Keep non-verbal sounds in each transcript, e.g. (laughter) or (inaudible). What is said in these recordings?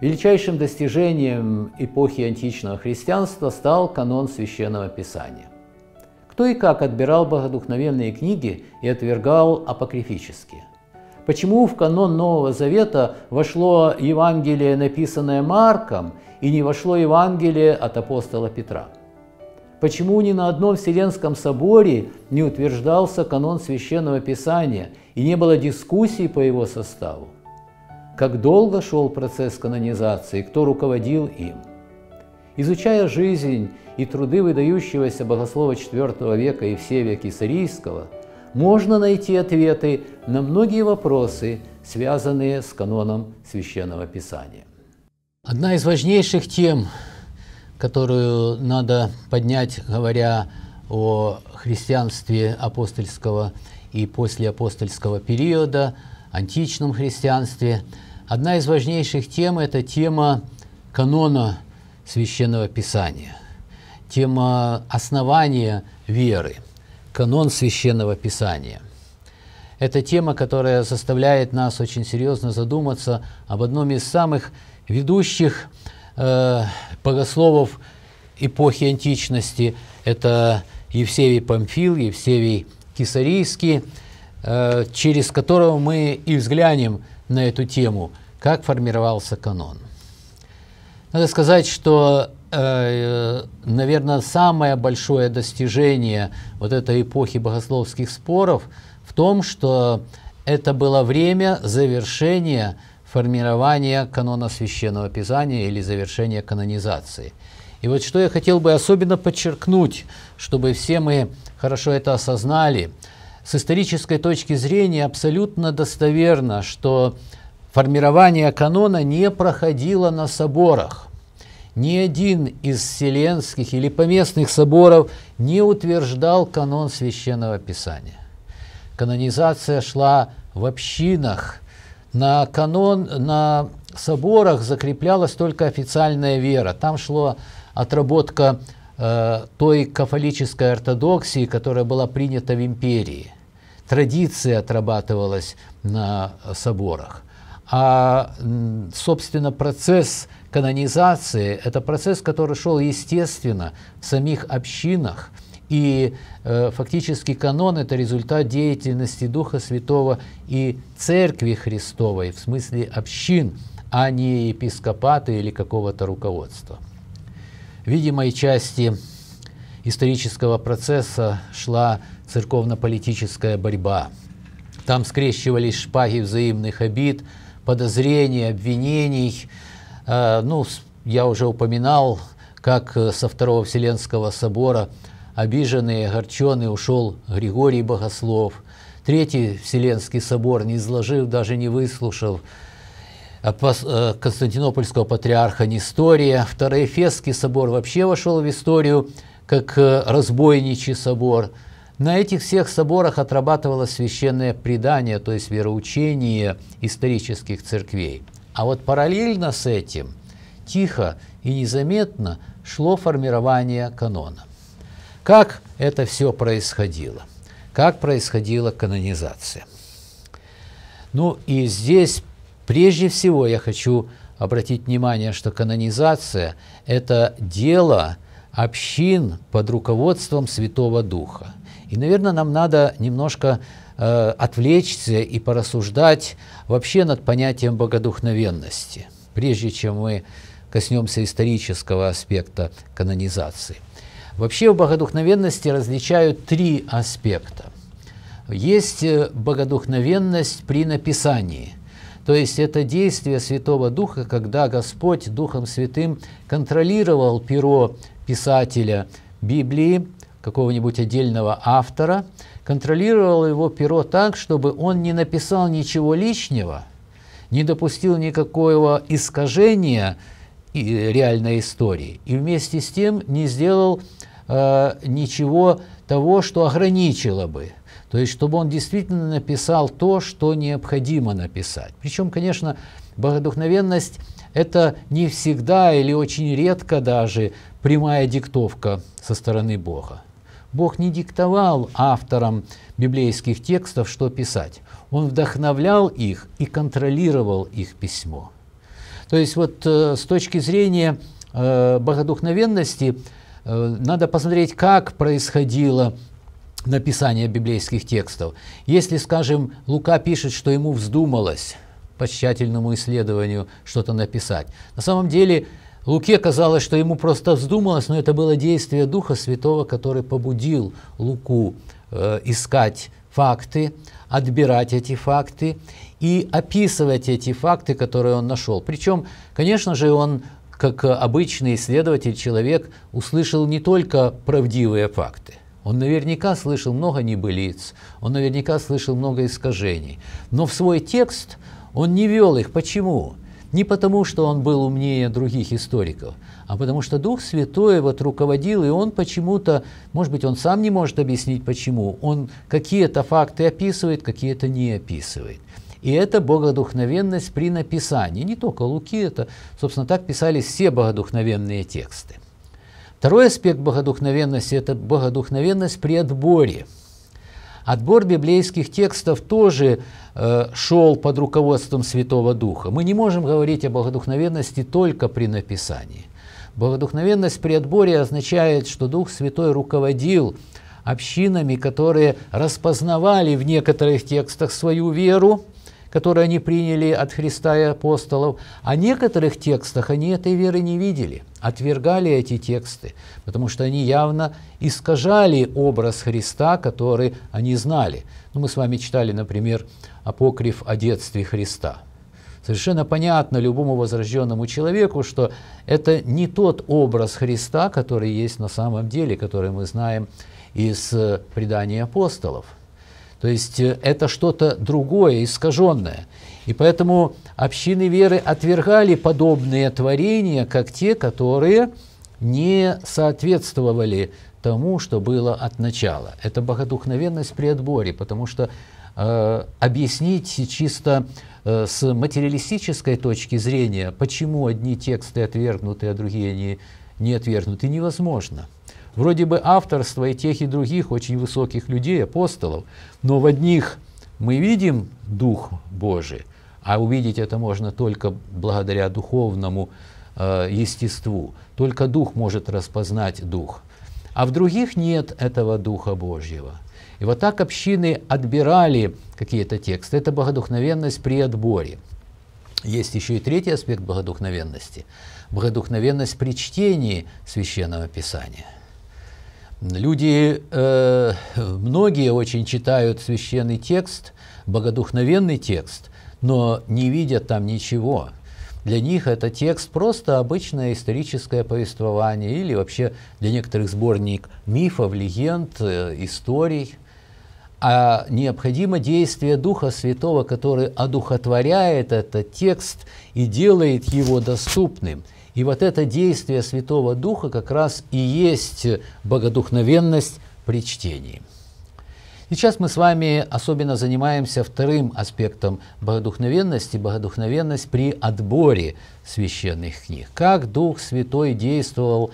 Величайшим достижением эпохи античного христианства стал канон Священного Писания. Кто и как отбирал богодухновенные книги и отвергал апокрифические? Почему в канон Нового Завета вошло Евангелие, написанное Марком, и не вошло Евангелие от апостола Петра? Почему ни на одном Вселенском соборе не утверждался канон Священного Писания и не было дискуссий по его составу? Как долго шел процесс канонизации, кто руководил им? Изучая жизнь и труды выдающегося богослова IV века и все Евсевия Кесарийского, можно найти ответы на многие вопросы, связанные с каноном Священного Писания. Одна из важнейших тем которую надо поднять, говоря о христианстве апостольского и послеапостольского периода, античном христианстве. Одна из важнейших тем – это тема канона Священного Писания, тема основания веры, канон Священного Писания. Это тема, которая заставляет нас очень серьезно задуматься об одном из самых ведущих Э, богословов эпохи античности. Это Евсевий Памфил, Евсевий Кисарийский, э, через которого мы и взглянем на эту тему, как формировался канон. Надо сказать, что, э, наверное, самое большое достижение вот этой эпохи богословских споров в том, что это было время завершения формирования канона священного писания или завершения канонизации. И вот что я хотел бы особенно подчеркнуть, чтобы все мы хорошо это осознали. С исторической точки зрения абсолютно достоверно, что формирование канона не проходило на соборах. Ни один из вселенских или поместных соборов не утверждал канон священного писания. Канонизация шла в общинах – на канон, на соборах закреплялась только официальная вера. Там шло отработка э, той кафолической ортодоксии, которая была принята в империи. Традиция отрабатывалась на соборах. А, собственно, процесс канонизации – это процесс, который шел естественно в самих общинах, и э, фактически канон – это результат деятельности Духа Святого и Церкви Христовой, в смысле общин, а не епископата или какого-то руководства. Видимой части исторического процесса шла церковно-политическая борьба. Там скрещивались шпаги взаимных обид, подозрений, обвинений. Э, ну, я уже упоминал, как э, со Второго Вселенского собора – обиженный, огорченный ушел Григорий Богослов. Третий Вселенский собор, не изложив, даже не выслушал а э, Константинопольского патриарха Нестория. Второй Эфесский собор вообще вошел в историю как э, разбойничий собор. На этих всех соборах отрабатывалось священное предание, то есть вероучение исторических церквей. А вот параллельно с этим, тихо и незаметно, шло формирование канона. Как это все происходило? Как происходила канонизация? Ну и здесь прежде всего я хочу обратить внимание, что канонизация – это дело общин под руководством Святого Духа. И, наверное, нам надо немножко э, отвлечься и порассуждать вообще над понятием богодухновенности, прежде чем мы коснемся исторического аспекта канонизации. Вообще в богодухновенности различают три аспекта. Есть э, богодухновенность при написании, то есть это действие Святого Духа, когда Господь Духом Святым контролировал перо писателя Библии, какого-нибудь отдельного автора, контролировал его перо так, чтобы он не написал ничего лишнего, не допустил никакого искажения э, реальной истории и вместе с тем не сделал Э, ничего того, что ограничило бы. То есть, чтобы он действительно написал то, что необходимо написать. Причем, конечно, богодухновенность – это не всегда или очень редко даже прямая диктовка со стороны Бога. Бог не диктовал авторам библейских текстов, что писать. Он вдохновлял их и контролировал их письмо. То есть вот э, с точки зрения э, богодухновенности Э, надо посмотреть, как происходило написание библейских текстов. Если, скажем, Лука пишет, что ему вздумалось по тщательному исследованию что-то написать. На самом деле, Луке казалось, что ему просто вздумалось, но это было действие Духа Святого, который побудил Луку э, искать факты, отбирать эти факты и описывать эти факты, которые он нашел. Причем, конечно же, он как э, обычный исследователь, человек услышал не только правдивые факты. Он наверняка слышал много небылиц, он наверняка слышал много искажений. Но в свой текст он не вел их. Почему? Не потому, что он был умнее других историков, а потому что Дух Святой вот руководил, и он почему-то, может быть, он сам не может объяснить почему, он какие-то факты описывает, какие-то не описывает. И это богодухновенность при написании. Не только Луки, это, собственно, так писались все богодухновенные тексты. Второй аспект богодухновенности – это богодухновенность при отборе. Отбор библейских текстов тоже э, шел под руководством Святого Духа. Мы не можем говорить о богодухновенности только при написании. Богодухновенность при отборе означает, что Дух Святой руководил общинами, которые распознавали в некоторых текстах свою веру, которые они приняли от Христа и апостолов, о некоторых текстах они этой веры не видели, отвергали эти тексты, потому что они явно искажали образ Христа, который они знали. Ну, мы с вами читали, например, апокриф о детстве Христа. Совершенно понятно любому возрожденному человеку, что это не тот образ Христа, который есть на самом деле, который мы знаем из э, преданий апостолов – то есть э, это что-то другое, искаженное. И поэтому общины веры отвергали подобные творения, как те, которые не соответствовали тому, что было от начала. Это богодухновенность при отборе, потому что э, объяснить чисто э, с материалистической точки зрения, почему одни тексты отвергнуты, а другие не, не отвергнуты, невозможно. Вроде бы авторство и тех, и других очень высоких людей, апостолов, но в одних мы видим Дух Божий, а увидеть это можно только благодаря духовному э, естеству. Только Дух может распознать Дух. А в других нет этого Духа Божьего. И вот так общины отбирали какие-то тексты. Это богодухновенность при отборе. Есть еще и третий аспект богодухновенности. Богодухновенность при чтении Священного Писания – Люди, э, многие очень читают священный текст, богодухновенный текст, но не видят там ничего. Для них это текст просто обычное историческое повествование или вообще для некоторых сборник мифов, легенд, э, историй. А необходимо действие Духа Святого, который одухотворяет этот текст и делает его доступным – и вот это действие Святого Духа как раз и есть богодухновенность при чтении. Сейчас мы с вами особенно занимаемся вторым аспектом богодухновенности, богодухновенность при отборе священных книг. Как Дух Святой действовал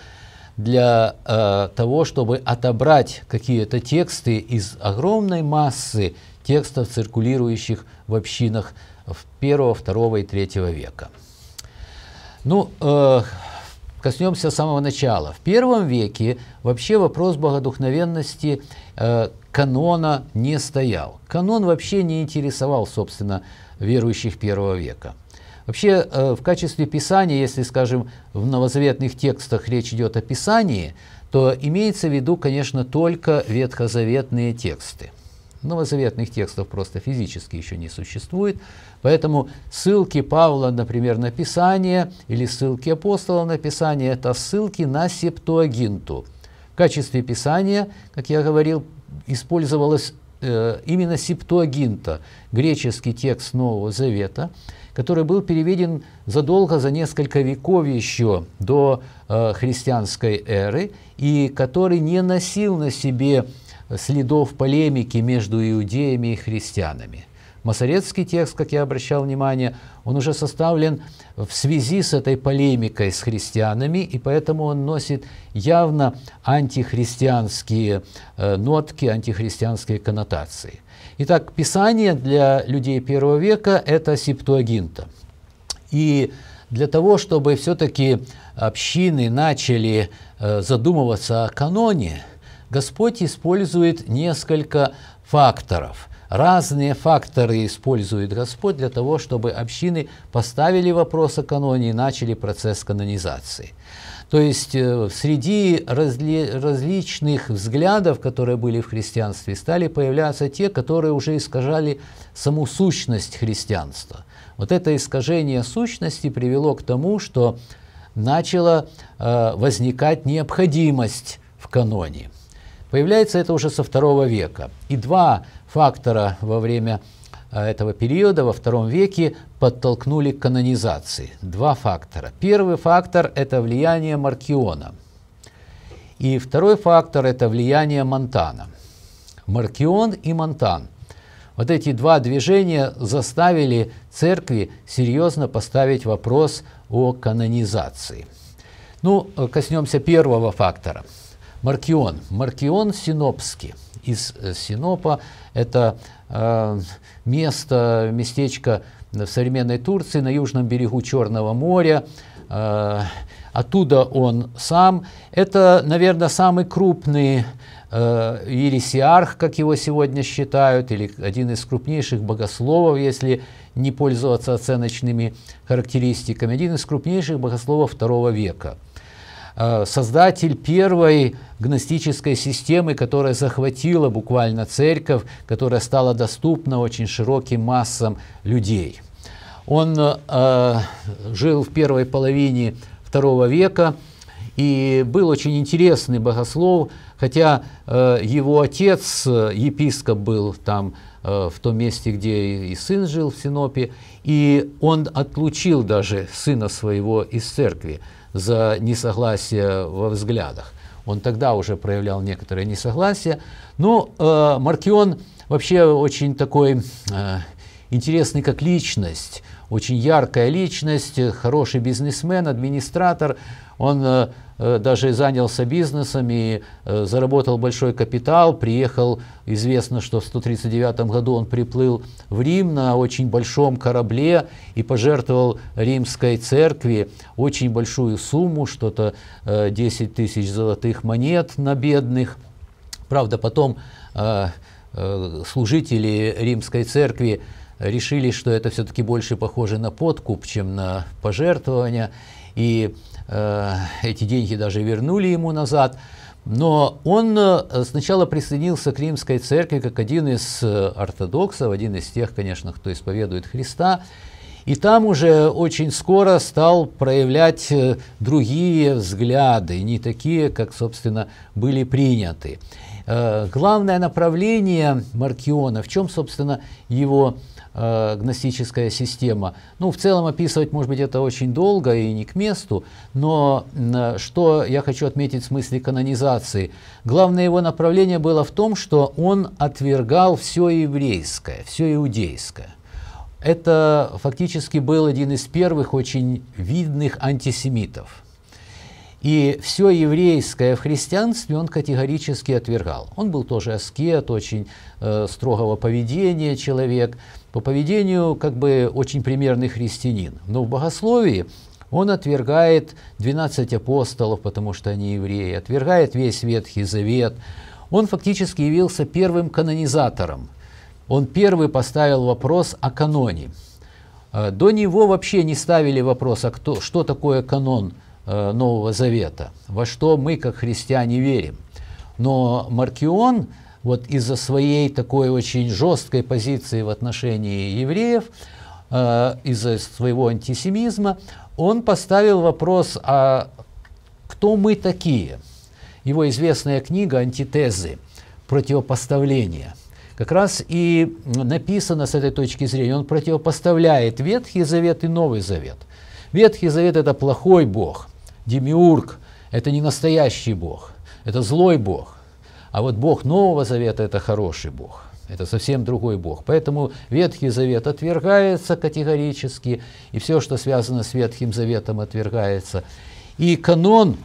для э, того, чтобы отобрать какие-то тексты из огромной массы текстов, циркулирующих в общинах в 1, 2 и третьего века. Ну, э, коснемся самого начала. В первом веке вообще вопрос богодухновенности э, канона не стоял. Канон вообще не интересовал, собственно, верующих первого века. Вообще, э, в качестве писания, если, скажем, в новозаветных текстах речь идет о писании, то имеется в виду, конечно, только ветхозаветные тексты. Новозаветных текстов просто физически еще не существует. Поэтому ссылки Павла, например, на Писание или ссылки апостола на Писание – это ссылки на Септуагинту. В качестве Писания, как я говорил, использовалась э, именно Септуагинта, греческий текст Нового Завета, который был переведен задолго за несколько веков еще до э, христианской эры и который не носил на себе следов полемики между иудеями и христианами. Масорецкий текст, как я обращал внимание, он уже составлен в связи с этой полемикой с христианами, и поэтому он носит явно антихристианские э, нотки, антихристианские коннотации. Итак, Писание для людей первого века – это септуагинта. И для того, чтобы все-таки общины начали э, задумываться о каноне, Господь использует несколько факторов – Разные факторы использует Господь для того, чтобы общины поставили вопрос о канонии и начали процесс канонизации. То есть э, среди разли различных взглядов, которые были в христианстве, стали появляться те, которые уже искажали саму сущность христианства. Вот это искажение сущности привело к тому, что начала э, возникать необходимость в каноне. Появляется это уже со второго века. И два фактора во время э, этого периода во втором веке подтолкнули к канонизации. Два фактора. Первый фактор – это влияние Маркиона. И второй фактор – это влияние Монтана. Маркион и Монтан. Вот эти два движения заставили церкви серьезно поставить вопрос о канонизации. Ну, э, коснемся первого фактора. Маркион. Маркион Синопский – из э, Синопа. Это э, место, местечко в современной Турции на южном берегу Черного моря. Э, оттуда он сам. Это, наверное, самый крупный э, ересиарх, как его сегодня считают, или один из крупнейших богословов, если не пользоваться оценочными характеристиками, один из крупнейших богословов II века – Э, создатель первой гностической системы, которая захватила буквально церковь, которая стала доступна очень широким массам людей. Он э, жил в первой половине второго века и был очень интересный богослов, хотя э, его отец, епископ был там э, в том месте, где и сын жил в Синопе, и он отлучил даже сына своего из церкви за несогласие во взглядах. Он тогда уже проявлял некоторое несогласие. Но ну, э, Маркион вообще очень такой э, интересный как личность очень яркая личность, хороший бизнесмен, администратор. Он э, э, даже занялся бизнесом и э, заработал большой капитал, приехал, известно, что в 139 году он приплыл в Рим на очень большом корабле и пожертвовал римской церкви очень большую сумму, что-то 10 тысяч золотых монет на бедных. Правда, потом служители римской церкви решили, что это все-таки больше похоже на подкуп, чем на пожертвование, и э, эти деньги даже вернули ему назад. Но он э, сначала присоединился к римской церкви как один из э, ортодоксов, один из тех, конечно, кто исповедует Христа, и там уже очень скоро стал проявлять э, другие взгляды, не такие, как, собственно, были приняты. Э, главное направление Маркиона, в чем, собственно, его э, гностическая система. Ну, в целом описывать, может быть, это очень долго и не к месту, но э, что я хочу отметить в смысле канонизации. Главное его направление было в том, что он отвергал все еврейское, все иудейское. Это фактически был один из первых очень видных антисемитов. И все еврейское в христианстве он категорически отвергал. Он был тоже аскет, очень э, строгого поведения человек, по поведению как бы очень примерный христианин. Но в богословии он отвергает 12 апостолов, потому что они евреи, отвергает весь Ветхий Завет. Он фактически явился первым канонизатором. Он первый поставил вопрос о каноне. Э, до него вообще не ставили вопрос, а кто, что такое канон – Э, Нового Завета, во что мы, как христиане, верим. Но Маркион, вот из-за своей такой очень жесткой позиции в отношении евреев, э, из-за своего антисемизма, он поставил вопрос, а кто мы такие? Его известная книга «Антитезы. Противопоставление» как раз и написано с этой точки зрения. Он противопоставляет Ветхий Завет и Новый Завет. Ветхий Завет – это плохой Бог – Демиург – это не настоящий Бог, это злой Бог. А вот Бог Нового Завета – это хороший Бог. Это совсем другой Бог. Поэтому Ветхий Завет отвергается категорически, и все, что связано с Ветхим Заветом, отвергается. И канон,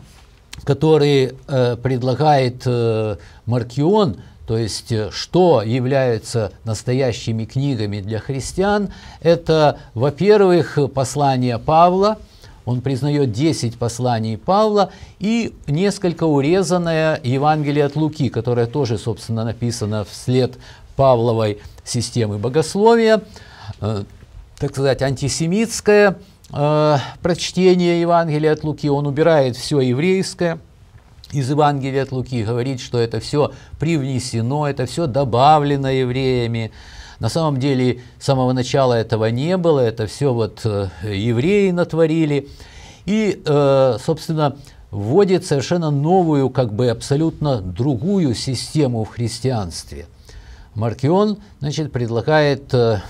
который э, предлагает э, Маркион, то есть, э, что является настоящими книгами для христиан, это, во-первых, послание Павла – он признает 10 посланий Павла и несколько урезанное Евангелие от Луки, которое тоже, собственно, написано вслед Павловой системы богословия, э, так сказать, антисемитское э, прочтение Евангелия от Луки, он убирает все еврейское, из Евангелия от Луки говорит, что это все привнесено, это все добавлено евреями. На самом деле, с самого начала этого не было, это все вот э, евреи натворили. И, э, собственно, вводит совершенно новую, как бы абсолютно другую систему в христианстве. Маркион, значит, предлагает э,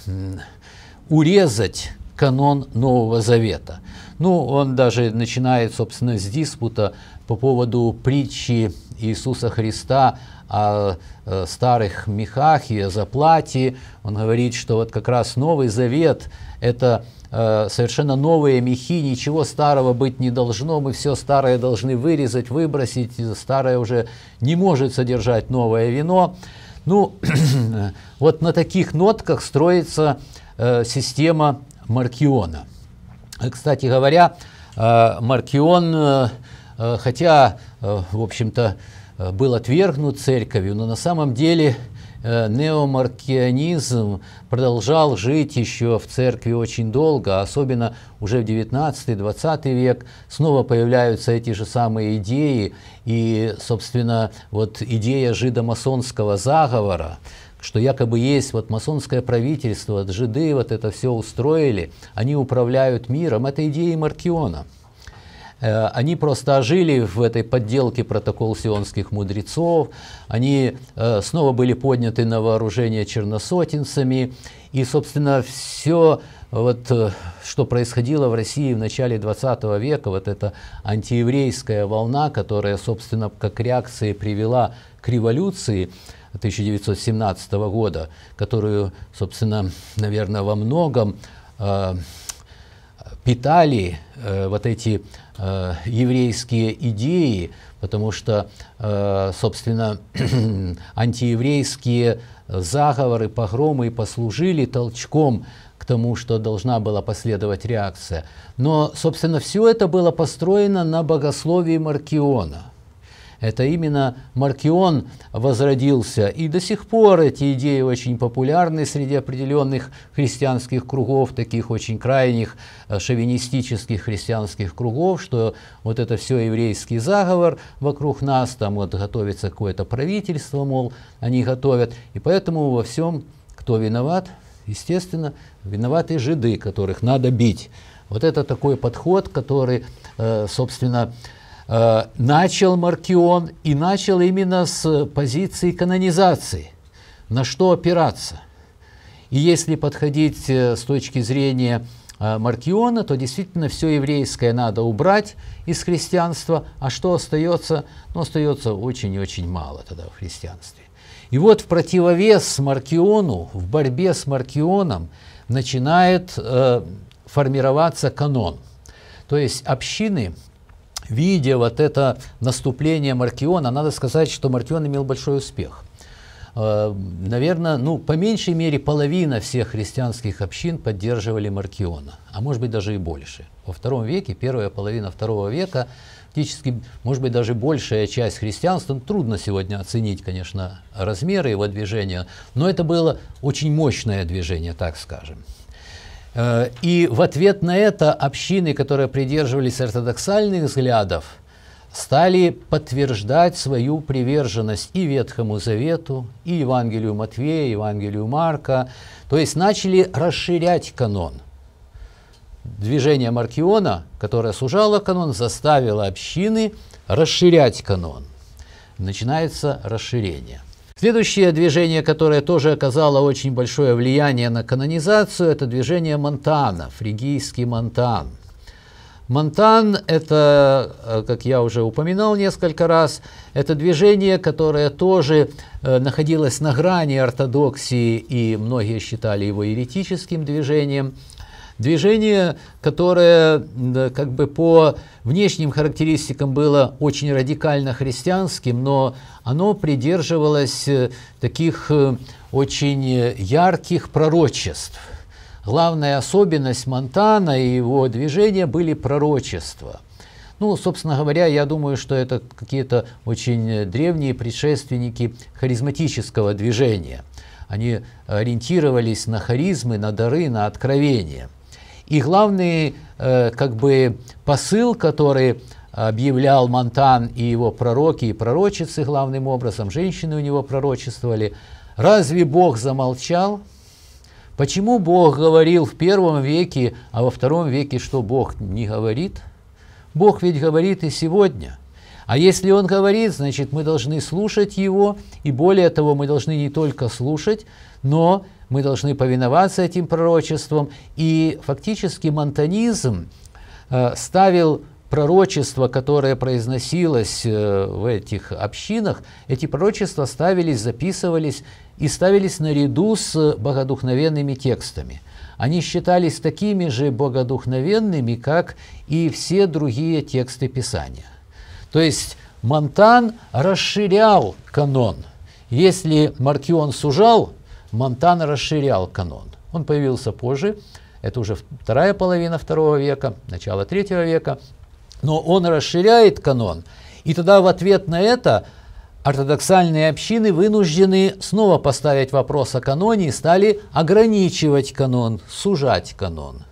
урезать канон Нового Завета. Ну, он даже начинает, собственно, с диспута по поводу притчи Иисуса Христа о э, старых мехах и о заплате. Он говорит, что вот как раз Новый Завет – это э, совершенно новые мехи, ничего старого быть не должно, мы все старое должны вырезать, выбросить, старое уже не может содержать новое вино. Ну, (clears throat) вот на таких нотках строится э, система Маркиона. Кстати говоря, Маркион, хотя, в общем-то, был отвергнут церковью, но на самом деле э, неомаркианизм продолжал жить еще в церкви очень долго, особенно уже в 19-20 век снова появляются эти же самые идеи, и, собственно, вот идея жидомасонского заговора, что якобы есть вот масонское правительство, вот жиды вот это все устроили, они управляют миром, это идеи Маркиона. Э, они просто ожили в этой подделке протокол сионских мудрецов, они э, снова были подняты на вооружение черносотенцами, и, собственно, все, вот, э, что происходило в России в начале 20 века, вот эта антиеврейская волна, которая, собственно, как реакция привела к революции, 1917 года, которую, собственно, наверное, во многом питали э, вот эти э, еврейские идеи, потому что, э, собственно, (clears throat) антиеврейские заговоры, погромы послужили толчком к тому, что должна была последовать реакция. Но, собственно, все это было построено на богословии Маркиона. Это именно Маркион возродился. И до сих пор эти идеи очень популярны среди определенных христианских кругов, таких очень крайних э, шовинистических христианских кругов, что вот это все еврейский заговор вокруг нас, там вот готовится какое-то правительство, мол, они готовят. И поэтому во всем, кто виноват, естественно, виноваты жиды, которых надо бить. Вот это такой подход, который, э, собственно, Э, начал Маркион и начал именно с позиции канонизации, на что опираться. И если подходить э, с точки зрения э, Маркиона, то действительно все еврейское надо убрать из христианства, а что остается? Ну, остается очень и очень мало тогда в христианстве. И вот в противовес Маркиону, в борьбе с Маркионом начинает э, формироваться канон. То есть общины видя вот это наступление Маркиона, надо сказать, что Маркион имел большой успех. Э, наверное, ну, по меньшей мере половина всех христианских общин поддерживали Маркиона, а может быть даже и больше. Во втором веке, первая половина второго века, фактически, может быть, даже большая часть христианства, ну, трудно сегодня оценить, конечно, размеры его движения, но это было очень мощное движение, так скажем. Э, и в ответ на это общины, которые придерживались ортодоксальных взглядов, стали подтверждать свою приверженность и Ветхому Завету, и Евангелию Матвея, и Евангелию Марка. То есть начали расширять канон. Движение Маркиона, которое сужало канон, заставило общины расширять канон. Начинается расширение – Следующее движение, которое тоже оказало очень большое влияние на канонизацию, это движение Монтана, фригийский Монтан. Монтан – это, э, как я уже упоминал несколько раз, это движение, которое тоже э, находилось на грани ортодоксии, и многие считали его еретическим движением – Движение, которое как бы по внешним характеристикам было очень радикально христианским, но оно придерживалось э, таких э, очень ярких пророчеств. Главная особенность Монтана и его движения были пророчества – ну, собственно говоря, я думаю, что это какие-то очень древние предшественники харизматического движения. Они ориентировались на харизмы, на дары, на откровения. И главный э, как бы посыл, который объявлял Монтан и его пророки и пророчицы главным образом, женщины у него пророчествовали, разве Бог замолчал? Почему Бог говорил в первом веке, а во втором веке что Бог не говорит? Бог ведь говорит и сегодня. А если Он говорит, значит, мы должны слушать Его, и более того, мы должны не только слушать, но мы должны повиноваться этим пророчествам. И фактически монтанизм э, ставил пророчество, которое произносилось э, в этих общинах, эти пророчества ставились, записывались и ставились наряду с богодухновенными текстами. Они считались такими же богодухновенными, как и все другие тексты Писания. То есть Монтан расширял канон. Если Маркион сужал, Монтана расширял канон. Он появился позже, это уже вторая половина второго века, начало третьего века, но он расширяет канон. И тогда в ответ на это ортодоксальные общины вынуждены снова поставить вопрос о каноне и стали ограничивать канон, сужать канон.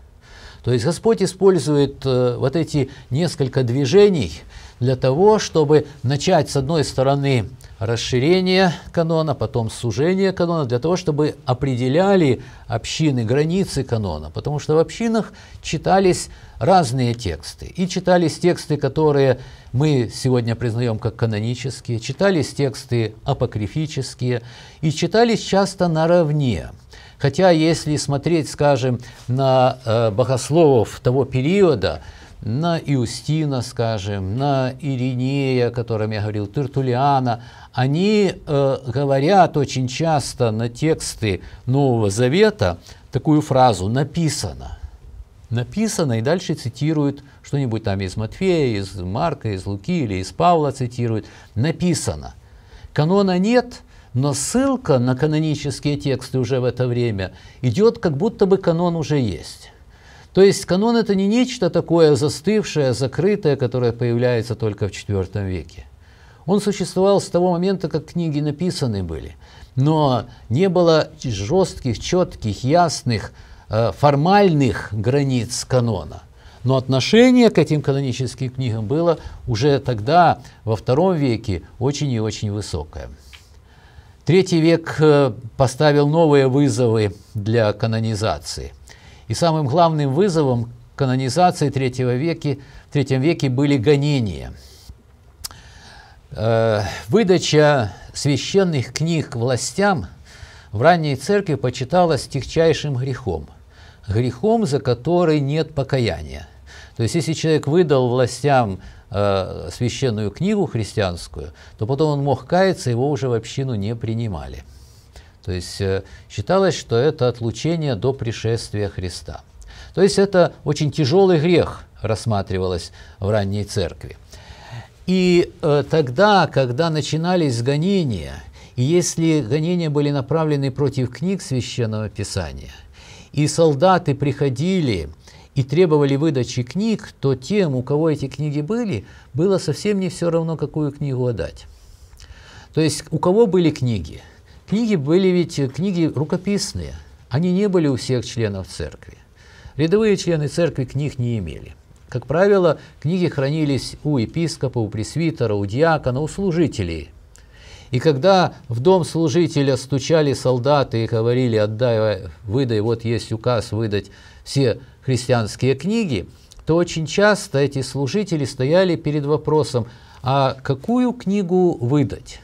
То есть Господь использует э, вот эти несколько движений для того, чтобы начать с одной стороны расширение канона, потом сужение канона, для того, чтобы определяли общины, границы канона. Потому что в общинах читались разные тексты. И читались тексты, которые мы сегодня признаем как канонические, читались тексты апокрифические, и читались часто наравне. Хотя, если смотреть, скажем, на э, богословов того периода, на Иустина, скажем, на Иринея, о котором я говорил, Тертулиана, они э, говорят очень часто на тексты Нового Завета такую фразу «написано». Написано, и дальше цитируют что-нибудь там из Матфея, из Марка, из Луки или из Павла цитируют. Написано. Канона нет, но ссылка на канонические тексты уже в это время идет, как будто бы канон уже есть. То есть канон это не нечто такое застывшее, закрытое, которое появляется только в IV веке. Он существовал с того момента, как книги написаны были, но не было жестких, четких, ясных, э, формальных границ канона. Но отношение к этим каноническим книгам было уже тогда, во втором веке, очень и очень высокое. Третий век э, поставил новые вызовы для канонизации. И самым главным вызовом канонизации третьего века, в III веке были гонения. Э, выдача священных книг властям в ранней церкви почиталась тихчайшим грехом. Грехом, за который нет покаяния. То есть, если человек выдал властям э, священную книгу христианскую, то потом он мог каяться, его уже в общину не принимали. То есть э, считалось, что это отлучение до пришествия Христа. То есть это очень тяжелый грех рассматривалось в ранней церкви. И э, тогда, когда начинались гонения, и если гонения были направлены против книг священного писания, и солдаты приходили и требовали выдачи книг, то тем, у кого эти книги были, было совсем не все равно, какую книгу отдать. То есть у кого были книги? Книги были ведь э, книги рукописные, они не были у всех членов церкви. Рядовые члены церкви книг не имели. Как правило, книги хранились у епископа, у пресвитера, у диакона, у служителей. И когда в дом служителя стучали солдаты и говорили, отдай, выдай, вот есть указ выдать все христианские книги, то очень часто эти служители стояли перед вопросом, а какую книгу выдать?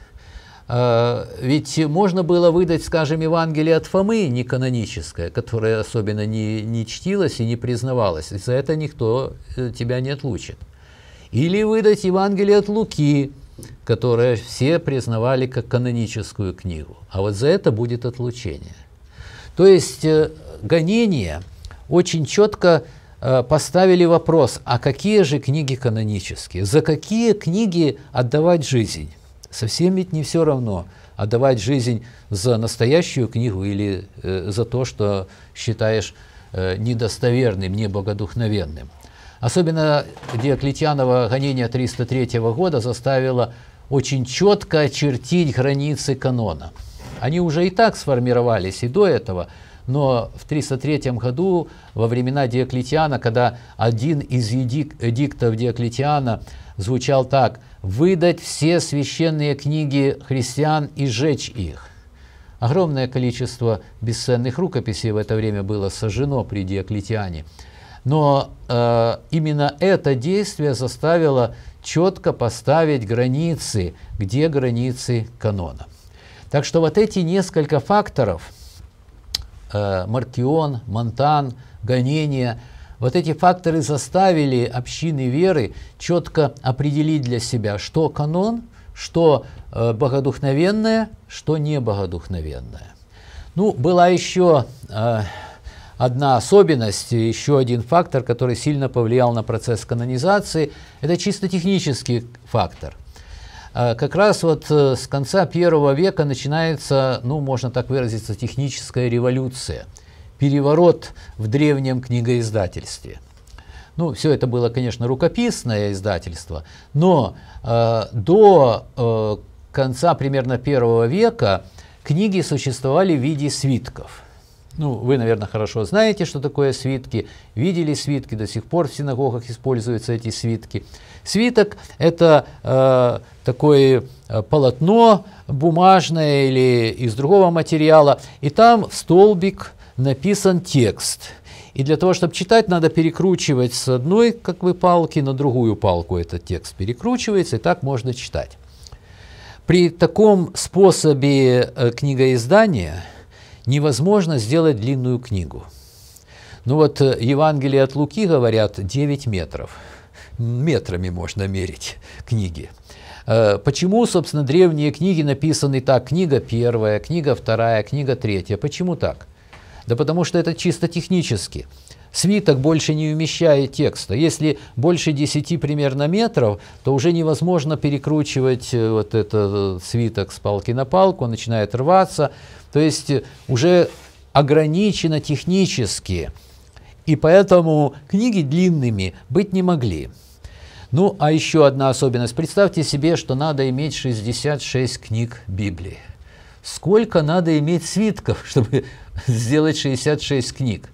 Э, ведь можно было выдать, скажем, Евангелие от Фомы, неканоническое, которое особенно не, не чтилось и не признавалось, и за это никто э, тебя не отлучит. Или выдать Евангелие от Луки, которое все признавали как каноническую книгу. А вот за это будет отлучение. То есть э, гонения очень четко поставили вопрос, а какие же книги канонические, за какие книги отдавать жизнь? Совсем ведь не все равно отдавать жизнь за настоящую книгу или э, за то, что считаешь э, недостоверным, небогодухновенным. Особенно Диоклетианово гонение 303 года заставило очень четко очертить границы канона. Они уже и так сформировались и до этого, но в 303 году, во времена Диоклетиана, когда один из эдиктов Диоклетиана звучал так – выдать все священные книги христиан и сжечь их. Огромное количество бесценных рукописей в это время было сожжено при Диоклетиане. Но э, именно это действие заставило четко поставить границы, где границы канона. Так что вот эти несколько факторов, э, Маркион, Монтан, гонения – вот эти факторы заставили общины веры четко определить для себя, что канон, что э, богодухновенное, что не богодухновенное. Ну, была еще э, одна особенность, еще один фактор, который сильно повлиял на процесс канонизации, это чисто технический фактор. Э, как раз вот с конца первого века начинается, ну, можно так выразиться, техническая революция – переворот в древнем книгоиздательстве. Ну, все это было, конечно, рукописное издательство, но э, до э, конца примерно первого века книги существовали в виде свитков. Ну, вы, наверное, хорошо знаете, что такое свитки, видели свитки, до сих пор в синагогах используются эти свитки. Свиток – это э, такое э, полотно бумажное или из другого материала, и там столбик написан текст. И для того, чтобы читать, надо перекручивать с одной как бы палки на другую палку этот текст перекручивается, и так можно читать. При таком способе э, книгоиздания невозможно сделать длинную книгу. Ну вот э, Евангелие от Луки, говорят, 9 метров. Метрами можно мерить книги. Э, почему, собственно, древние книги написаны так? Книга первая, книга вторая, книга третья. Почему так? Да потому что это чисто технически. Свиток больше не умещает текста. Если больше 10 примерно метров, то уже невозможно перекручивать э, вот этот э, свиток с палки на палку, начинает рваться. То есть э, уже ограничено технически. И поэтому книги длинными быть не могли. Ну, а еще одна особенность. Представьте себе, что надо иметь 66 книг Библии. Сколько надо иметь свитков, (laughs) чтобы (laughs) сделать 66 книг.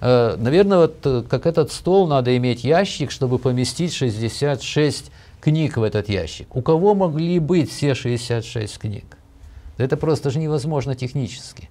Э, наверное, вот э, как этот стол, надо иметь ящик, чтобы поместить 66 книг в этот ящик. У кого могли быть все 66 книг? Это просто же невозможно технически.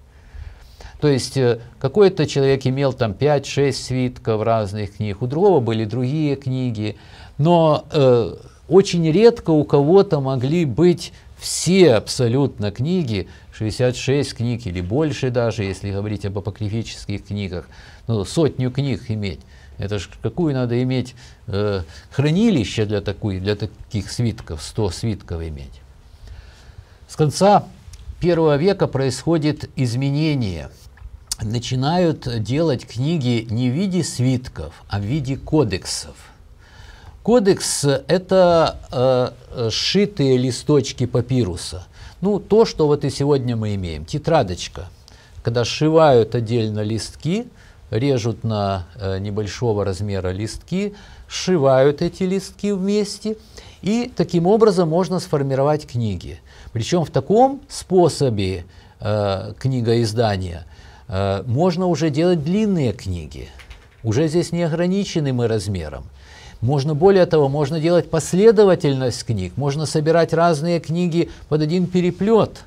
То есть э, какой-то человек имел там 5-6 свитков разных книг, у другого были другие книги, но э, очень редко у кого-то могли быть все абсолютно книги, 66 книг или больше даже, если говорить об апокрифических книгах, ну, сотню книг иметь. Это ж какую надо иметь э, хранилище для, такой, для таких свитков, 100 свитков иметь. С конца первого века происходит изменение. Начинают делать книги не в виде свитков, а в виде кодексов. Кодекс – это э, э, сшитые листочки папируса. Ну, то, что вот и сегодня мы имеем. Тетрадочка, когда сшивают отдельно листки, режут на э, небольшого размера листки, сшивают эти листки вместе, и таким образом можно сформировать книги. Причем в таком способе э, книгоиздания э, можно уже делать длинные книги. Уже здесь не ограничены мы размером. Можно более того, можно делать последовательность книг, можно собирать разные книги под один переплет.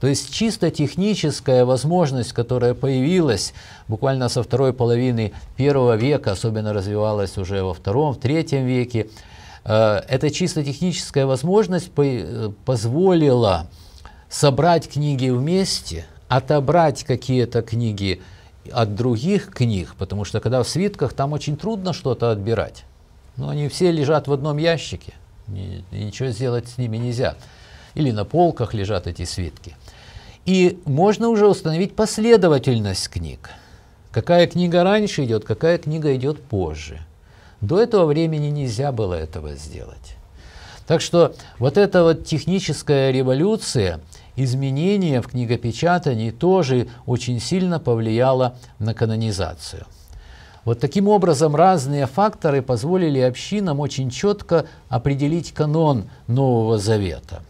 То есть чисто техническая возможность, которая появилась буквально со второй половины первого века, особенно развивалась уже во втором, в третьем веке, э, эта чисто техническая возможность э, позволила собрать книги вместе, отобрать какие-то книги от других книг, потому что когда в свитках, там очень трудно что-то отбирать. Но они все лежат в одном ящике, ничего сделать с ними нельзя. Или на полках лежат эти свитки. И можно уже установить последовательность книг. Какая книга раньше идет, какая книга идет позже. До этого времени нельзя было этого сделать. Так что вот эта вот техническая революция, изменения в книгопечатании тоже очень сильно повлияло на канонизацию. Вот таким образом разные факторы позволили общинам очень четко определить канон Нового Завета.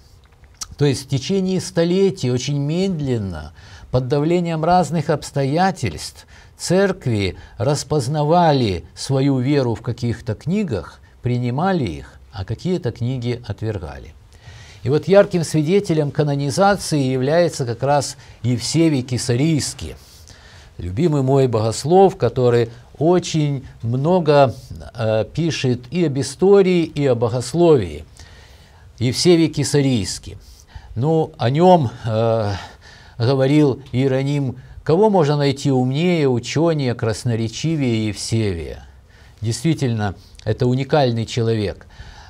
То есть в течение столетий очень медленно, под давлением разных обстоятельств, церкви распознавали свою веру в каких-то книгах, принимали их, а какие-то книги отвергали. И вот ярким свидетелем канонизации является как раз Евсевий Кесарийский, любимый мой богослов, который очень много э, пишет и об истории, и о богословии. И Евсевий Кисарийский. Ну, о нем э, говорил Иероним, кого можно найти умнее, ученее, красноречивее Евсевия. Действительно, это уникальный человек.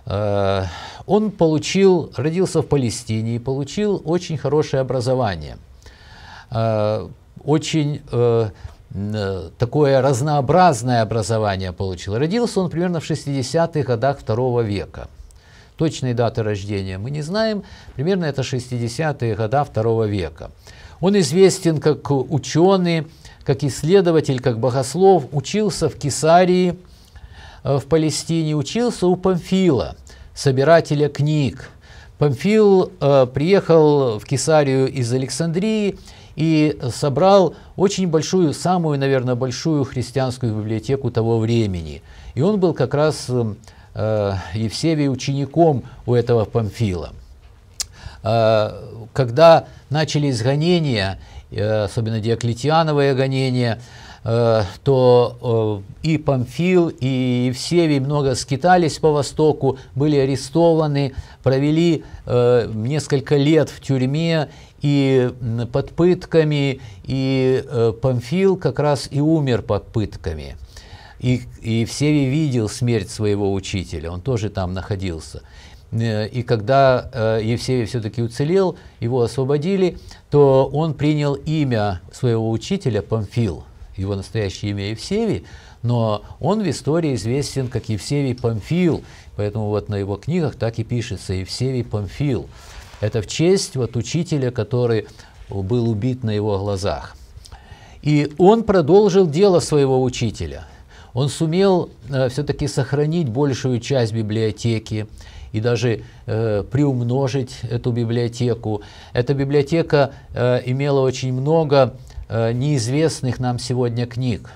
Э, он получил, родился в Палестине и получил очень хорошее образование. Э, очень э, Э, такое разнообразное образование получил. Родился он примерно в 60-х годах второго века. Точной даты рождения мы не знаем, примерно это 60-е года второго века. Он известен как ученый, как исследователь, как богослов, учился в Кесарии, э, в Палестине, учился у Памфила, собирателя книг. Памфил э, приехал в Кесарию из Александрии и собрал очень большую, самую, наверное, большую христианскую библиотеку того времени. И он был как раз э, Евсевий учеником у этого Памфила. Э, когда начались гонения, э, особенно диоклетиановые гонения, Э, то э, и Памфил, и Евсевий много скитались по Востоку, были арестованы, провели э, несколько лет в тюрьме и под пытками, и Памфил как раз и умер под пытками. И, и Евсевий видел смерть своего учителя, он тоже там находился. И когда Евсевий все-таки уцелел, его освободили, то он принял имя своего учителя Памфил – его настоящее имя Евсевий, но он в истории известен как Евсевий Памфил, поэтому вот на его книгах так и пишется Евсевий Памфил. Это в честь вот учителя, который был убит на его глазах. И он продолжил дело своего учителя. Он сумел э, все-таки сохранить большую часть библиотеки и даже э, приумножить эту библиотеку. Эта библиотека э, имела очень много Э, неизвестных нам сегодня книг.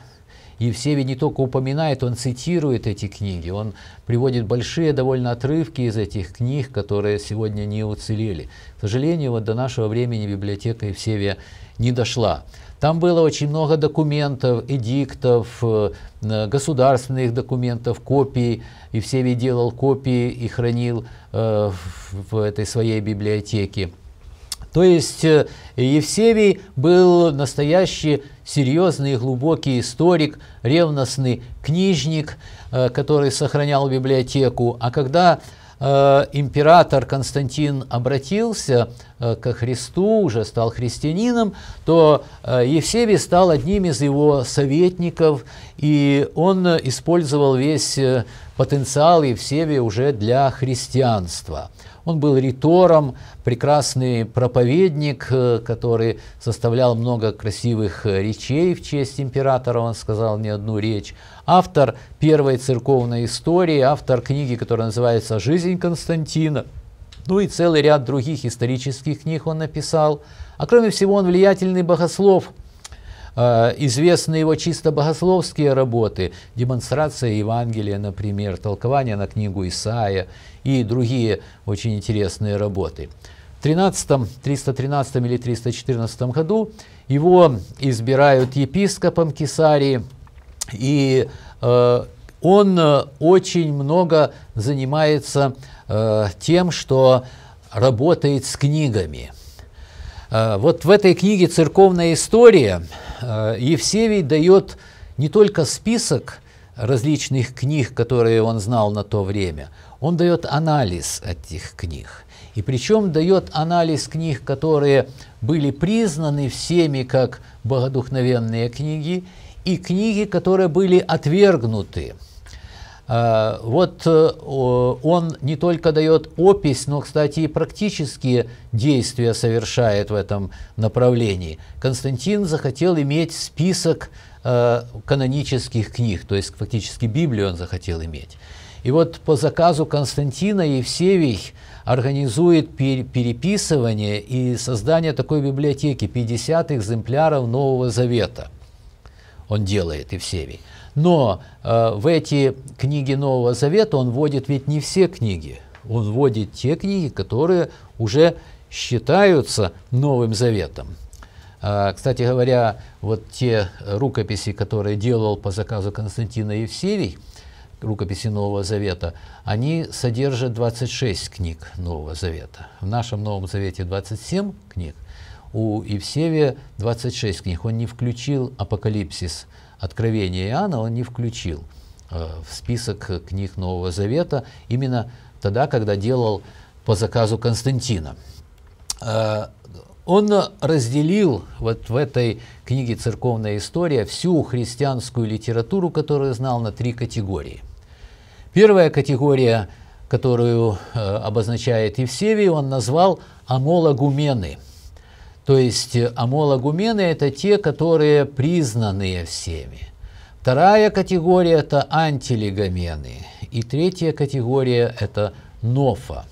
И Евсевий не только упоминает, он цитирует эти книги, он приводит большие довольно отрывки из этих книг, которые сегодня не уцелели. К сожалению, вот до нашего времени библиотека Евсевия не дошла. Там было очень много документов, эдиктов, э, э, государственных документов, копий. Евсевий делал копии и хранил в этой своей библиотеке. То есть э, Евсевий был настоящий серьезный и глубокий историк, ревностный книжник, э, который сохранял библиотеку. А когда э, император Константин обратился ко Христу, уже стал христианином, то Евсевий стал одним из его советников, и он использовал весь потенциал Евсевия уже для христианства – он был ритором, прекрасный проповедник, э, который составлял много красивых э, речей в честь императора, он сказал не одну речь. Автор первой церковной истории, автор книги, которая называется «Жизнь Константина». Ну и целый ряд других исторических книг он написал. А кроме всего, он влиятельный богослов э, – известны его чисто богословские работы, демонстрация Евангелия, например, толкование на книгу Исаия и другие очень интересные работы. В 13, 313 или 314 году его избирают епископом Кесарии, и э, он э, очень много занимается э, тем, что работает с книгами. Э, вот в этой книге «Церковная история» э, Евсевий дает не только список различных книг, которые он знал на то время, он дает анализ этих книг. И причем дает анализ книг, которые были признаны всеми как богодухновенные книги, и книги, которые были отвергнуты. А, вот э, он не только дает опись, но, кстати, и практические действия совершает в этом направлении. Константин захотел иметь список э, канонических книг, то есть фактически Библию он захотел иметь. И вот по заказу Константина Евсевий организует переписывание и создание такой библиотеки 50 экземпляров Нового Завета. Он делает Евсевий. Но э, в эти книги Нового Завета он вводит ведь не все книги. Он вводит те книги, которые уже считаются Новым Заветом. Э, кстати говоря, вот те рукописи, которые делал по заказу Константина Евсевий, рукописи Нового Завета, они содержат 26 книг Нового Завета. В нашем Новом Завете 27 книг, у Евсевия 26 книг. Он не включил апокалипсис Откровение Иоанна, он не включил э, в список книг Нового Завета именно тогда, когда делал по заказу Константина. Э, он разделил вот в этой книге «Церковная история» всю христианскую литературу, которую знал, на три категории – Первая категория, которую э, обозначает Евсевий, он назвал амологумены. То есть э, амологумены – это те, которые признанные всеми. Вторая категория – это антилигомены. И третья категория – это нофа.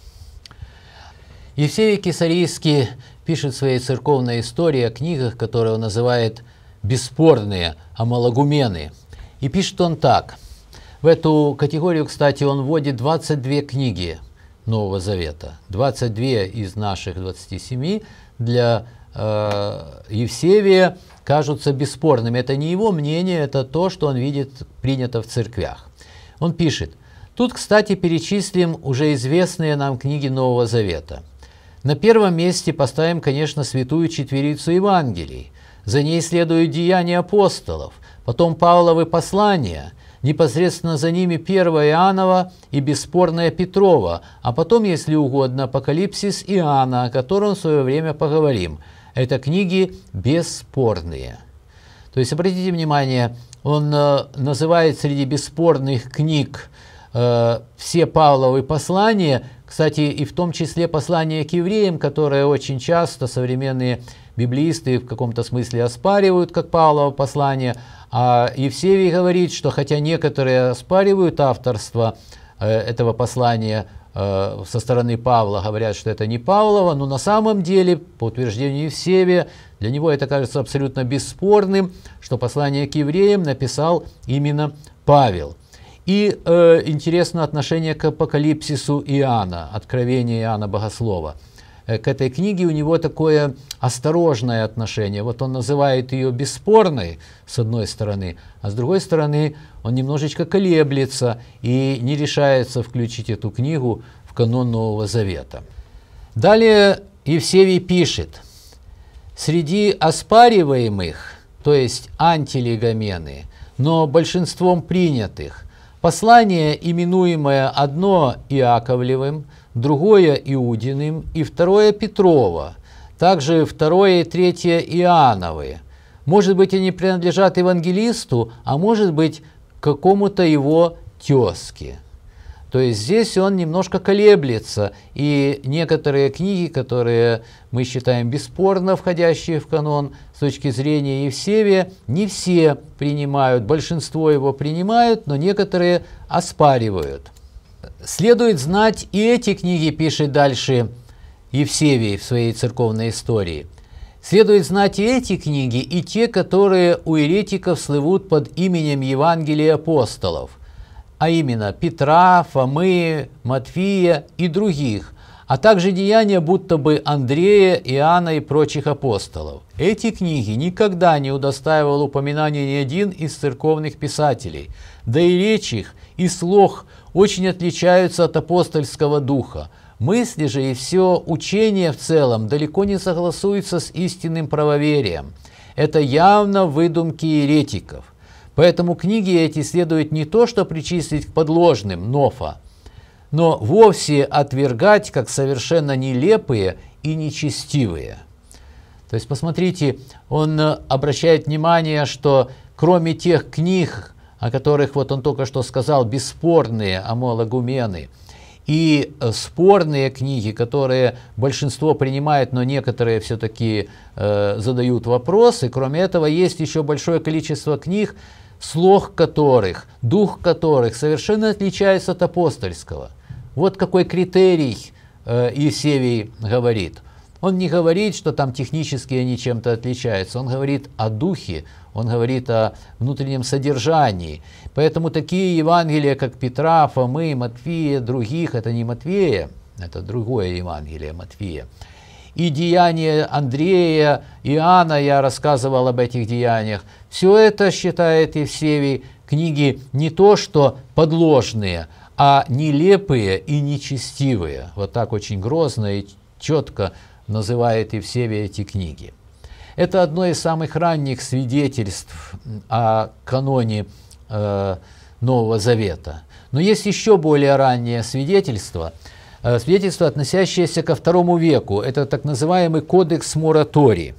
Евсевий Кесарийский пишет в своей церковной истории о книгах, которые он называет «бесспорные амологумены, И пишет он так – в эту категорию, кстати, он вводит 22 книги Нового Завета. 22 из наших 27 для э, Евсевия кажутся бесспорными. Это не его мнение, это то, что он видит принято в церквях. Он пишет, тут, кстати, перечислим уже известные нам книги Нового Завета. На первом месте поставим, конечно, святую четверицу Евангелий. За ней следуют деяния апостолов, потом Павловы послания – непосредственно за ними первая Иоаннова и бесспорная Петрова, а потом, если угодно, Апокалипсис Иоанна, о котором в свое время поговорим. Это книги бесспорные. То есть, обратите внимание, он э, называет среди бесспорных книг э, все Павловы послания, кстати, и в том числе послание к евреям, которое очень часто современные библеисты в каком-то смысле оспаривают, как Павлово послание, а Евсевий говорит, что хотя некоторые оспаривают авторство э, этого послания э, со стороны Павла, говорят, что это не Павлова, но на самом деле, по утверждению Евсевия, для него это кажется абсолютно бесспорным, что послание к евреям написал именно Павел. И э, интересно отношение к апокалипсису Иоанна, откровение Иоанна Богослова – Э, к этой книге, у него такое осторожное отношение. Вот он называет ее бесспорной, с одной стороны, а с другой стороны, он немножечко колеблется и не решается включить эту книгу в канон Нового Завета. Далее Евсевий пишет, среди оспариваемых, то есть антилегомены, но большинством принятых, послание, именуемое одно Иаковлевым – другое Иудиным и второе Петрова, также второе и третье Иоанновы. Может быть, они принадлежат евангелисту, а может быть, какому-то его тезке. То есть здесь он немножко колеблется, и некоторые книги, которые мы считаем бесспорно входящие в канон с точки зрения Евсевия, не все принимают, большинство его принимают, но некоторые оспаривают. Следует знать и эти книги, пишет дальше Евсевий в своей церковной истории. Следует знать и эти книги, и те, которые у еретиков слывут под именем Евангелия апостолов, а именно Петра, Фомы, Матфея и других, а также деяния будто бы Андрея, Иоанна и прочих апостолов. Эти книги никогда не удостаивал упоминания ни один из церковных писателей, да и речь их, и слог – очень отличаются от апостольского духа. Мысли же и все учение в целом далеко не согласуются с истинным правоверием. Это явно выдумки еретиков. Поэтому книги эти следует не то что причислить к подложным Нофа, но вовсе отвергать как совершенно нелепые и нечестивые. То есть, посмотрите, он обращает внимание, что кроме тех книг, о которых вот он только что сказал, бесспорные амологумены и э, спорные книги, которые большинство принимает, но некоторые все-таки э, задают вопросы. Кроме этого, есть еще большое количество книг, слог которых, дух которых совершенно отличается от апостольского. Вот какой критерий э, Евсевий говорит. Он не говорит, что там технически они чем-то отличаются, он говорит о духе, он говорит о внутреннем содержании. Поэтому такие Евангелия, как Петра, Фомы, Матфея, других, это не Матфея, это другое Евангелие Матфея. И деяния Андрея, Иоанна, я рассказывал об этих деяниях. Все это, считает Евсевий, книги не то, что подложные, а нелепые и нечестивые. Вот так очень грозно и четко называет Евсевий эти книги. Это одно из самых ранних свидетельств о каноне э, Нового Завета. Но есть еще более раннее свидетельство, э, свидетельство, относящееся ко второму веку. Это так называемый кодекс Муратори.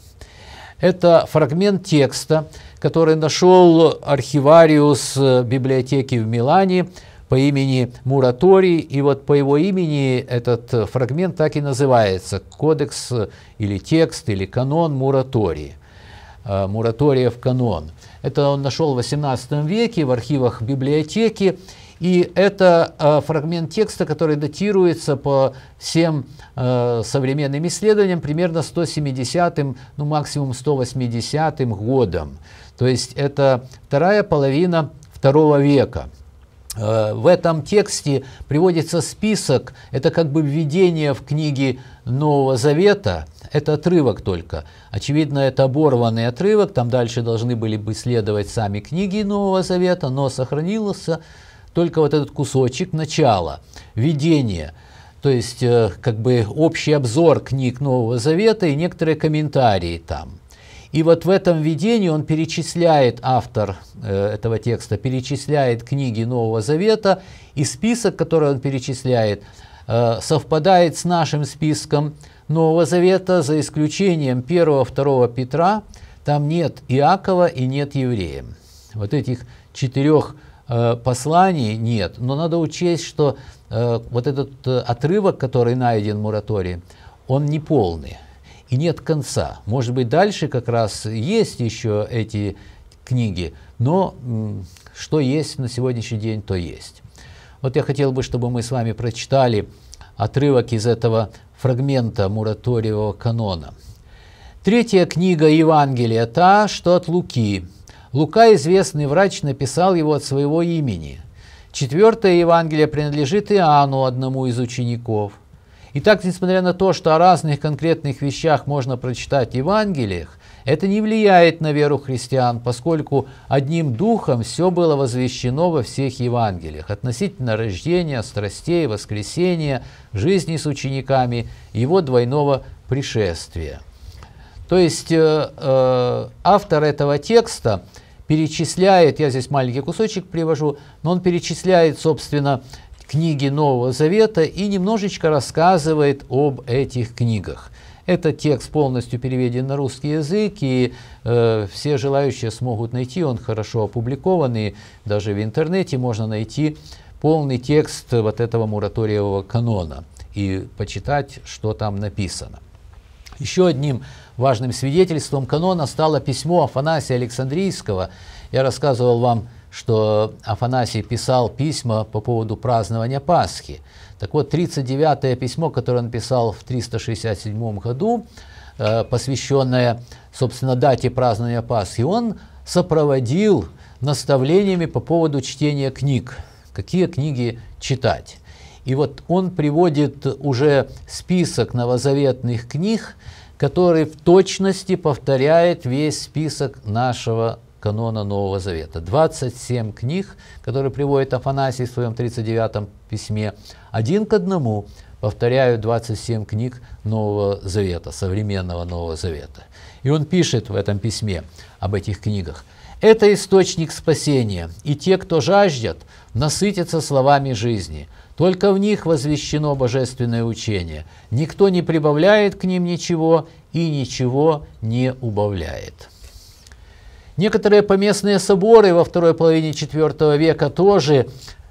Это фрагмент текста, который нашел архивариус э, библиотеки в Милане по имени Мураторий, и вот по его имени этот э, фрагмент так и называется, кодекс э, или текст, или канон Муратории. Э, Муратория в канон. Это он нашел в XVIII веке в архивах библиотеки, и это фрагмент текста, который датируется по всем современным исследованиям примерно 170-м, ну максимум 180-м годом. То есть это вторая половина второго века. Э, в этом тексте приводится список, это как бы введение в книги Нового Завета, это отрывок только. Очевидно, это оборванный отрывок, там дальше должны были бы следовать сами книги Нового Завета, но сохранился только вот этот кусочек начала, введение. То есть, э, как бы общий обзор книг Нового Завета и некоторые комментарии там. И вот в этом видении он перечисляет, автор э, этого текста перечисляет книги Нового Завета, и список, который он перечисляет, э, совпадает с нашим списком Нового Завета, за исключением 1-2 Петра, там нет Иакова и нет еврея. Вот этих четырех э, посланий нет, но надо учесть, что вот этот отрывок, который найден в Муратории, он неполный и нет конца. Может быть, дальше как раз есть еще эти книги, но что есть на сегодняшний день, то есть. Вот я хотел бы, чтобы мы с вами прочитали отрывок из этого фрагмента мураториевого канона. Третья книга Евангелия, та, что от Луки. Лука, известный врач, написал его от своего имени. Четвертое Евангелие принадлежит Иоанну, одному из учеников. Итак, несмотря на то, что о разных конкретных вещах можно прочитать в Евангелиях, это не влияет на веру христиан, поскольку одним духом все было возвещено во всех Евангелиях, относительно рождения, страстей, воскресения, жизни с учениками, его двойного пришествия. То есть э, э, автор этого текста перечисляет, я здесь маленький кусочек привожу, но он перечисляет, собственно, книги Нового Завета и немножечко рассказывает об этих книгах. Этот текст полностью переведен на русский язык, и э, все желающие смогут найти, он хорошо опубликован, и даже в интернете можно найти полный текст вот этого мураториевого канона и почитать, что там написано. Еще одним важным свидетельством канона стало письмо Афанасия Александрийского. Я рассказывал вам что Афанасий писал письма по поводу празднования Пасхи. Так вот, 39-е письмо, которое он писал в 367 году, э, посвященное, собственно, дате празднования Пасхи, он сопроводил наставлениями по поводу чтения книг, какие книги читать. И вот он приводит уже список новозаветных книг, который в точности повторяет весь список нашего канона Нового Завета. 27 книг, которые приводит Афанасий в своем 39-м письме, один к одному повторяют 27 книг Нового Завета, современного Нового Завета. И он пишет в этом письме об этих книгах. «Это источник спасения, и те, кто жаждет, насытятся словами жизни». Только в них возвещено божественное учение. Никто не прибавляет к ним ничего и ничего не убавляет. Некоторые поместные соборы во второй половине IV века тоже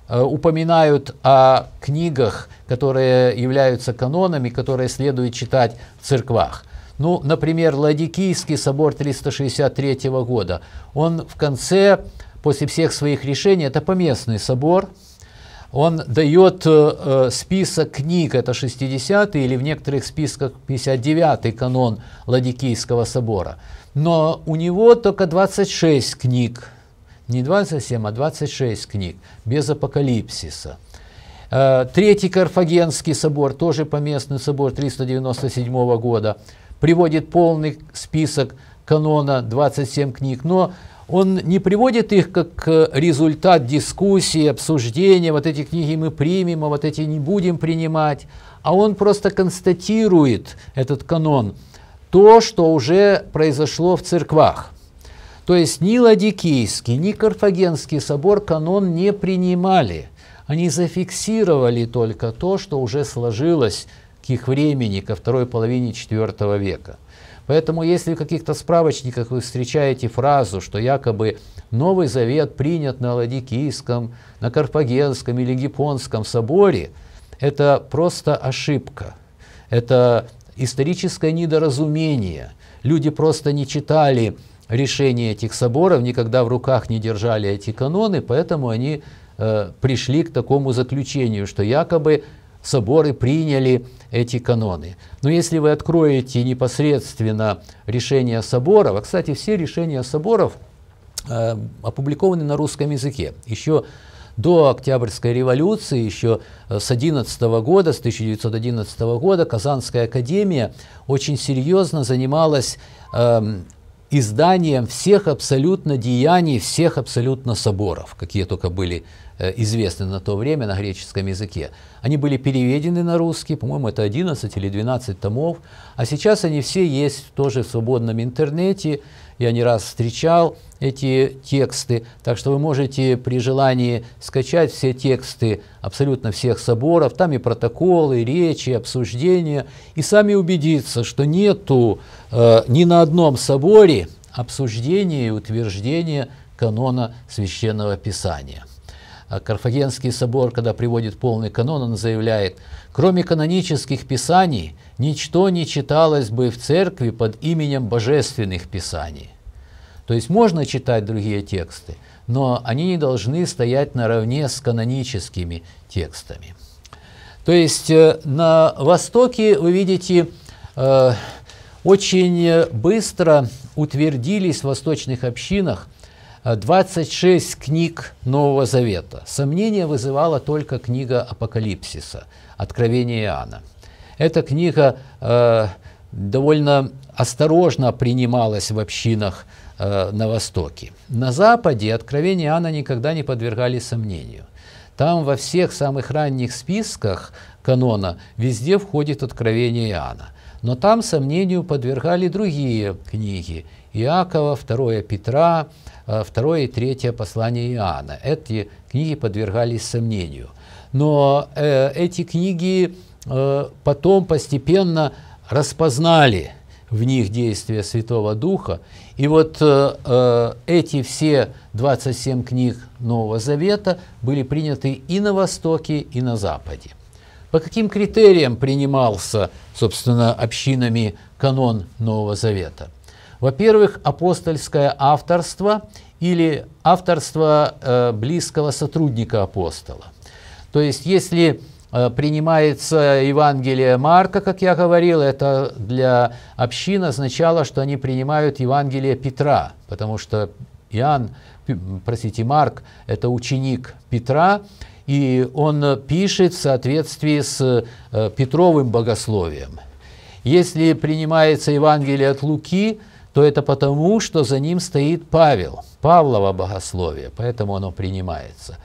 э, упоминают о книгах, которые являются канонами, которые следует читать в церквах. Ну, например, Ладикийский собор 363 года. Он в конце, после всех своих решений, это поместный собор, он дает э, э, список книг, это 60-й или в некоторых списках 59-й канон Ладикийского собора. Но у него только 26 книг, не 27, а 26 книг, без апокалипсиса. Э, Третий Карфагенский собор, тоже поместный собор 397 года, приводит полный список канона 27 книг, но он не приводит их как э, результат дискуссии, обсуждения, вот эти книги мы примем, а вот эти не будем принимать, а он просто констатирует этот канон – то, что уже произошло в церквах. То есть ни Ладикийский, ни Карфагенский собор канон не принимали. Они зафиксировали только то, что уже сложилось к их времени, ко второй половине IV века. Поэтому если в каких-то справочниках вы встречаете фразу, что якобы Новый Завет принят на Ладикийском, на Карфагенском или Гипонском соборе, это просто ошибка. Это историческое недоразумение. Люди просто не читали решения этих соборов, никогда в руках не держали эти каноны, поэтому они э, пришли к такому заключению, что якобы соборы приняли эти каноны. Но если вы откроете непосредственно решения соборов, а, кстати, все решения соборов э, опубликованы на русском языке, еще до Октябрьской революции, еще э, с 11 года, с 1911 года, Казанская академия очень серьезно занималась эм, изданием всех абсолютно деяний, всех абсолютно соборов, какие только были Э, известны на то время на греческом языке. Они были переведены на русский, по-моему, это 11 или 12 томов, а сейчас они все есть тоже в свободном интернете, я не раз встречал эти тексты, так что вы можете при желании скачать все тексты абсолютно всех соборов, там и протоколы, и речи, и обсуждения, и сами убедиться, что нету э, ни на одном соборе обсуждения и утверждения канона священного писания. А Карфагенский собор, когда приводит полный канон, он заявляет, кроме канонических писаний, ничто не читалось бы в церкви под именем божественных писаний. То есть можно читать другие тексты, но они не должны стоять наравне с каноническими текстами. То есть э, на Востоке, вы видите, э, очень э, быстро утвердились в восточных общинах 26 книг Нового Завета. Сомнение вызывала только книга Апокалипсиса, Откровение Иоанна. Эта книга э, довольно осторожно принималась в общинах э, на Востоке. На Западе Откровение Иоанна никогда не подвергали сомнению. Там во всех самых ранних списках канона везде входит Откровение Иоанна – но там сомнению подвергали другие книги Иакова, 2 Петра, 2 э, и 3 послание Иоанна. Эти книги подвергались сомнению. Но э, эти книги э, потом постепенно распознали в них действие Святого Духа. И вот э, э эти все 27 книг Нового Завета были приняты и на Востоке, и на Западе. По каким критериям принимался, собственно, общинами канон Нового Завета? Во-первых, апостольское авторство или авторство э, близкого сотрудника апостола. То есть, если э, принимается Евангелие Марка, как я говорил, это для общин означало, что они принимают Евангелие Петра, потому что Иоанн, простите, Марк – это ученик Петра, и он э, пишет в соответствии с э, Петровым богословием. Если принимается Евангелие от Луки, то это потому, что за ним стоит Павел, Павлова богословие, поэтому оно принимается.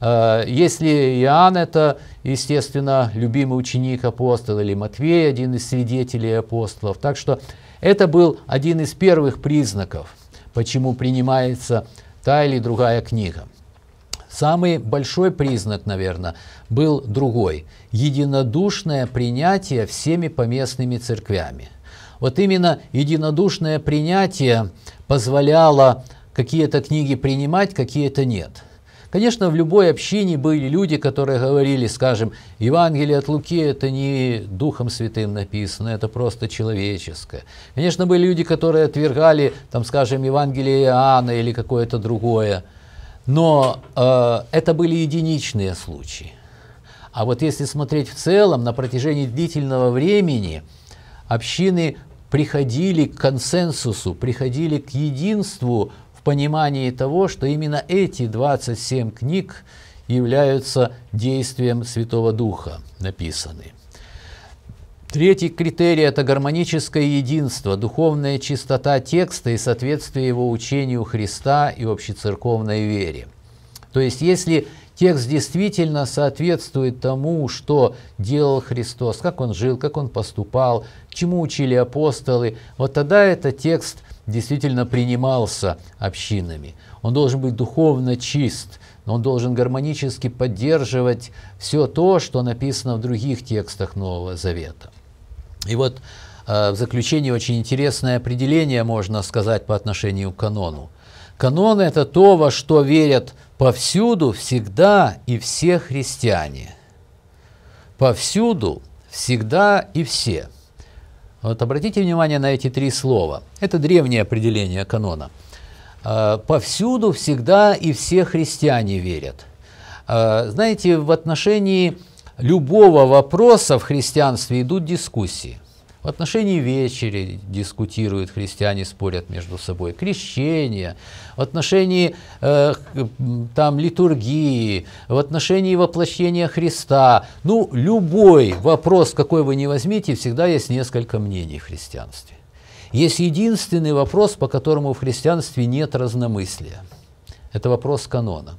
Э, если Иоанн – это, естественно, любимый ученик апостола, или Матвей – один из свидетелей апостолов. Так что это был один из первых признаков, почему принимается та или другая книга. Самый большой признак, наверное, был другой – единодушное принятие всеми поместными церквями. Вот именно единодушное принятие позволяло какие-то книги принимать, какие-то нет. Конечно, в любой общине были люди, которые говорили, скажем, Евангелие от Луки – это не Духом Святым написано, это просто человеческое. Конечно, были люди, которые отвергали, там, скажем, Евангелие Иоанна или какое-то другое. Но э, это были единичные случаи. А вот если смотреть в целом, на протяжении длительного времени общины приходили к консенсусу, приходили к единству в понимании того, что именно эти 27 книг являются действием Святого Духа написаны. Третий критерий – это гармоническое единство, духовная чистота текста и соответствие его учению Христа и общецерковной вере. То есть, если текст действительно соответствует тому, что делал Христос, как он жил, как он поступал, чему учили апостолы, вот тогда этот текст действительно принимался общинами. Он должен быть духовно чист, но он должен гармонически поддерживать все то, что написано в других текстах Нового Завета. И вот э, в заключение очень интересное определение можно сказать по отношению к канону. Канон – это то, во что верят повсюду, всегда и все христиане. Повсюду, всегда и все. Вот обратите внимание на эти три слова. Это древнее определение канона. Э, повсюду, всегда и все христиане верят. Э, знаете, в отношении любого вопроса в христианстве идут дискуссии. В отношении вечери дискутируют христиане, спорят между собой. Крещение, в отношении э, там, литургии, в отношении воплощения Христа. Ну, любой вопрос, какой вы не возьмите, всегда есть несколько мнений в христианстве. Есть единственный вопрос, по которому в христианстве нет разномыслия. Это вопрос канона.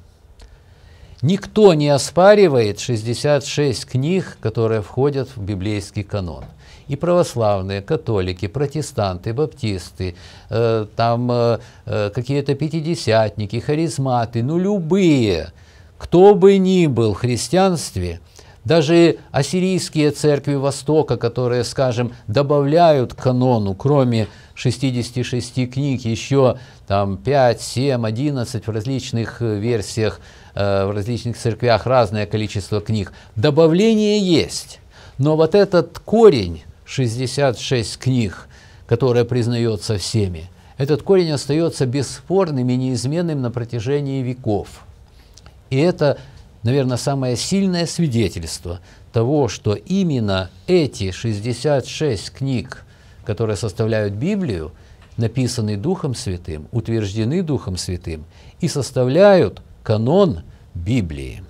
Никто не оспаривает 66 книг, которые входят в библейский канон. И православные, католики, протестанты, баптисты, э, там э, э, какие-то пятидесятники, харизматы, ну любые, кто бы ни был в христианстве, даже ассирийские церкви Востока, которые, скажем, добавляют к канону, кроме 66 книг, еще там 5, 7, 11 в различных э, версиях Э, в различных церквях разное количество книг. Добавление есть, но вот этот корень, 66 книг, которая признается всеми, этот корень остается бесспорным и неизменным на протяжении веков. И это, наверное, самое сильное свидетельство того, что именно эти 66 книг, которые составляют Библию, написаны Духом Святым, утверждены Духом Святым и составляют канон Библии.